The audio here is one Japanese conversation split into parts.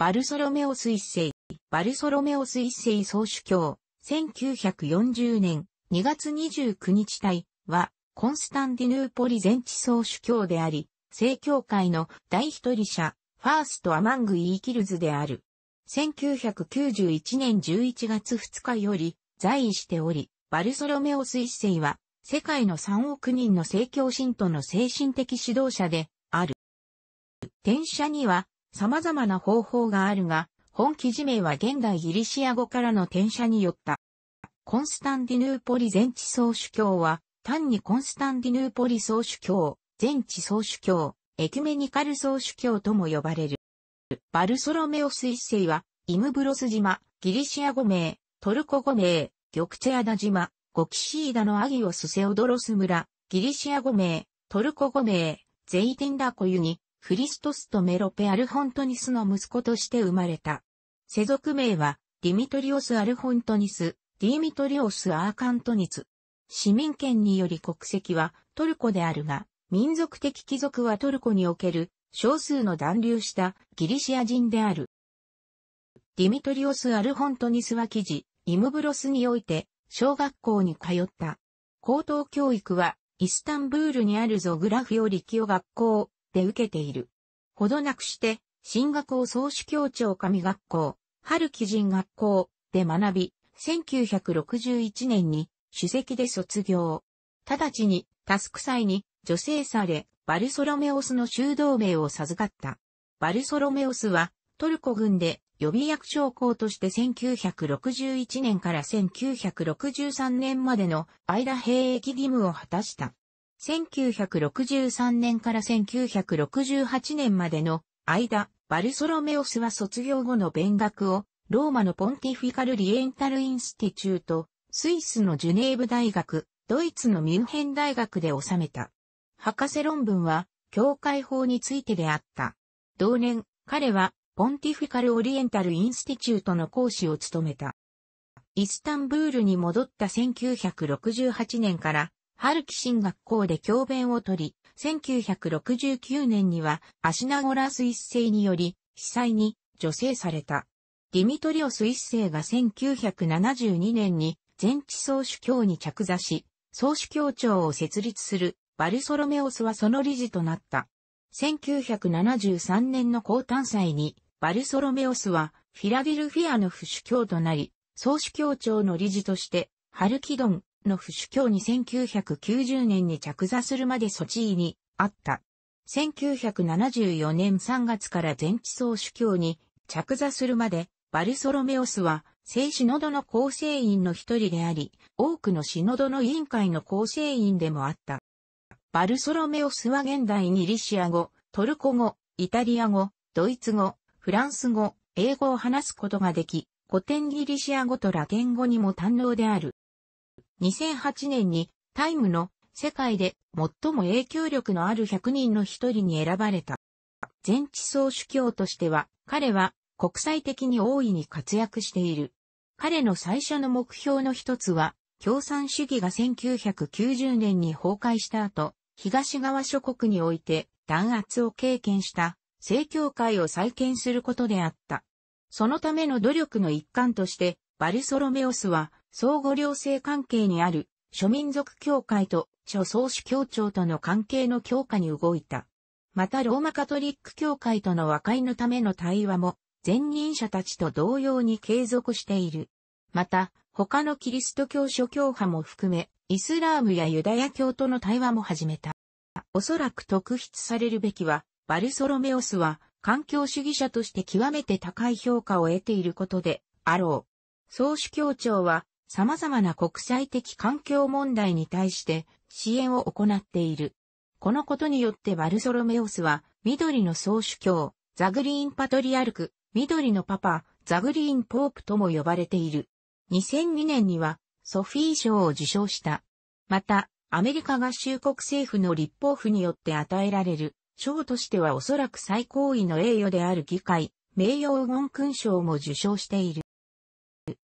バルソロメオス一世、バルソロメオス一世総主教、1940年2月29日隊は、コンスタンディヌーポリ全地総主教であり、正教会の第一人者、ファーストアマングイーキルズである。1991年11月2日より在位しており、バルソロメオス一世は、世界の3億人の正教信徒の精神的指導者である。天写には、様々な方法があるが、本記事名は現代ギリシア語からの転写によった。コンスタンディヌーポリ全地総主教は、単にコンスタンディヌーポリ総主教、全地総主教、エキュメニカル総主教とも呼ばれる。バルソロメオス一世は、イムブロス島、ギリシア語名、トルコ語名、玉チェア島、ゴキシーダのアギオスセオドロス村、ギリシア語名、トルコ語名、ゼイテンダコユニ、クリストスとメロペ・アルホントニスの息子として生まれた。世俗名は、ディミトリオス・アルホントニス、ディミトリオス・アーカントニツ。市民権により国籍はトルコであるが、民族的貴族はトルコにおける少数の断流したギリシア人である。ディミトリオス・アルホントニスは記事、イムブロスにおいて小学校に通った。高等教育はイスタンブールにあるゾグラフヨリキオ学校って受けている。ほどなくして、進学を総主教庁上学校、春基人学校で学び、1961年に主席で卒業。直ちにタスク祭に助成され、バルソロメオスの修道名を授かった。バルソロメオスはトルコ軍で予備役将校として1961年から1963年までの間兵役義務を果たした。1963年から1968年までの間、バルソロメオスは卒業後の勉学を、ローマのポンティフィカル・リエンタル・インスティチュート、スイスのジュネーブ大学、ドイツのミュンヘン大学で収めた。博士論文は、教会法についてであった。同年、彼は、ポンティフィカル・オリエンタル・インスティチュートの講師を務めた。イスタンブールに戻った1968年から、春木新学校で教鞭を取り、1969年にはアシナゴラス一世により被災に助成された。ディミトリオス一世が1972年に全地総主教に着座し、総主教庁を設立するバルソロメオスはその理事となった。1973年の高誕祭にバルソロメオスはフィラデルフィアのフ主教となり、総主教庁の理事として、ハルキドン、の不主教に1990年に着座するまでソチーにあった。1974年3月から全地総主教に着座するまで、バルソロメオスは、聖シノドの構成員の一人であり、多くのシノドの委員会の構成員でもあった。バルソロメオスは現代にリシア語、トルコ語、イタリア語、ドイツ語、フランス語、英語を話すことができ、古典ギリシア語とラテン語にも堪能である。2008年にタイムの世界で最も影響力のある100人の一人に選ばれた。全地総主教としては、彼は国際的に大いに活躍している。彼の最初の目標の一つは、共産主義が1990年に崩壊した後、東側諸国において弾圧を経験した正教会を再建することであった。そのための努力の一環として、バルソロメオスは相互両性関係にある諸民族協会と諸宗主協調との関係の強化に動いた。またローマカトリック協会との和解のための対話も前任者たちと同様に継続している。また他のキリスト教諸教派も含めイスラームやユダヤ教との対話も始めた。おそらく特筆されるべきはバルソロメオスは環境主義者として極めて高い評価を得ていることであろう。宗主教調は様々な国際的環境問題に対して支援を行っている。このことによってバルソロメオスは、緑の総主教、ザグリーンパトリアルク、緑のパパ、ザグリーンポープとも呼ばれている。2002年には、ソフィー賞を受賞した。また、アメリカ合衆国政府の立法府によって与えられる、賞としてはおそらく最高位の栄誉である議会、名誉黄金勲章も受賞している。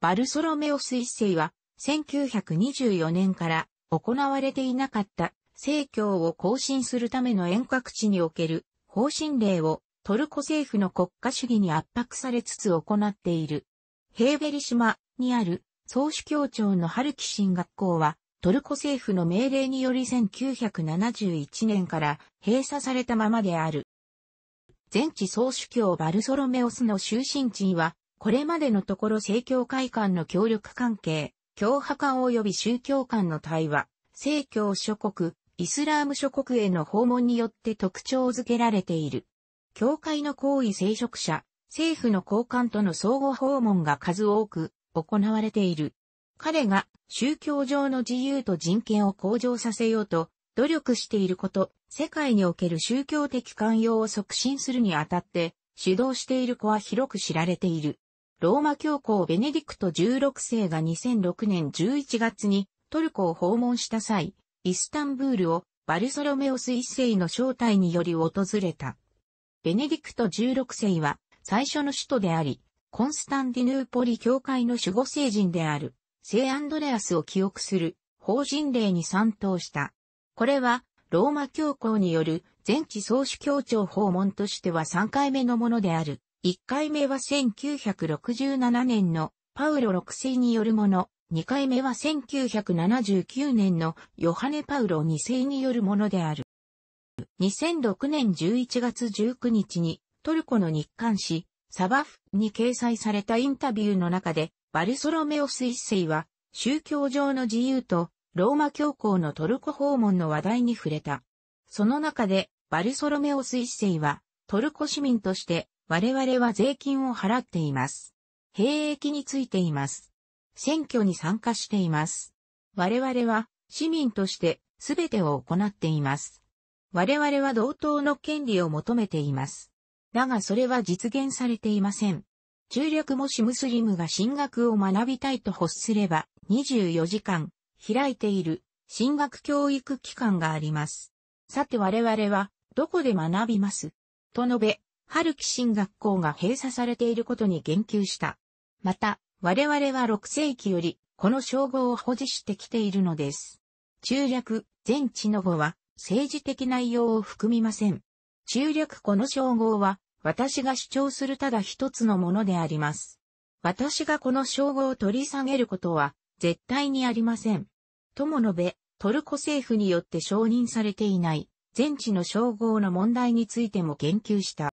バルソロメオ彗星は、1924年から行われていなかった政教を更新するための遠隔地における方針令をトルコ政府の国家主義に圧迫されつつ行っている。ヘーベリ島にある総主教庁のハルキ学校はトルコ政府の命令により1971年から閉鎖されたままである。前地総主教バルソロメオスの終身地はこれまでのところ政教会館の協力関係、教派館及び宗教館の対話、政教諸国、イスラーム諸国への訪問によって特徴づけられている。教会の行為聖職者、政府の高官との相互訪問が数多く行われている。彼が宗教上の自由と人権を向上させようと努力していること、世界における宗教的寛容を促進するにあたって主導している子は広く知られている。ローマ教皇ベネディクト16世が2006年11月にトルコを訪問した際、イスタンブールをバルソロメオス一世の招待により訪れた。ベネディクト16世は最初の首都であり、コンスタンディヌーポリ教会の守護聖人である、聖アンドレアスを記憶する法人令に賛同した。これは、ローマ教皇による全地総主教庁訪問としては3回目のものである。1回目は1967年のパウロ6世によるもの、2回目は1979年のヨハネ・パウロ2世によるものである。2006年11月19日にトルコの日刊誌サバフに掲載されたインタビューの中でバルソロメオス一世は宗教上の自由とローマ教皇のトルコ訪問の話題に触れた。その中でバルソロメオス一世はトルコ市民として我々は税金を払っています。兵役についています。選挙に参加しています。我々は市民として全てを行っています。我々は同等の権利を求めています。だがそれは実現されていません。中略もしムスリムが進学を学びたいと欲すれば24時間開いている進学教育機関があります。さて我々はどこで学びますと述べ、ハルキシン学校が閉鎖されていることに言及した。また、我々は6世紀より、この称号を保持してきているのです。中略、全知の語は、政治的内容を含みません。中略この称号は、私が主張するただ一つのものであります。私がこの称号を取り下げることは、絶対にありません。とも述べ、トルコ政府によって承認されていない、全知の称号の問題についても言及した。